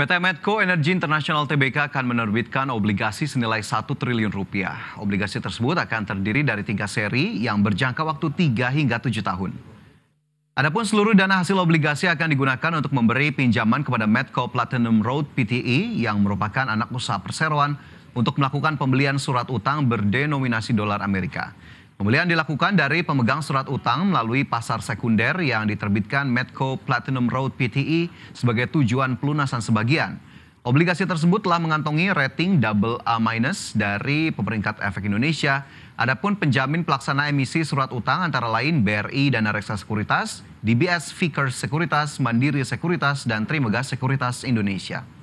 PT Medco Energy International TBK akan menerbitkan obligasi senilai 1 triliun rupiah. Obligasi tersebut akan terdiri dari tiga seri yang berjangka waktu 3 hingga 7 tahun. Adapun seluruh dana hasil obligasi akan digunakan untuk memberi pinjaman kepada Medco Platinum Road PTE yang merupakan anak usaha perseroan untuk melakukan pembelian surat utang berdenominasi dolar Amerika. Pembelian dilakukan dari pemegang surat utang melalui pasar sekunder yang diterbitkan Medco Platinum Road PTE sebagai tujuan pelunasan sebagian. Obligasi tersebut telah mengantongi rating double A- minus dari pemeringkat efek Indonesia. Adapun penjamin pelaksana emisi surat utang antara lain BRI dan Reksa Sekuritas, DBS Vickers Sekuritas, Mandiri Sekuritas, dan Trimegas Sekuritas Indonesia.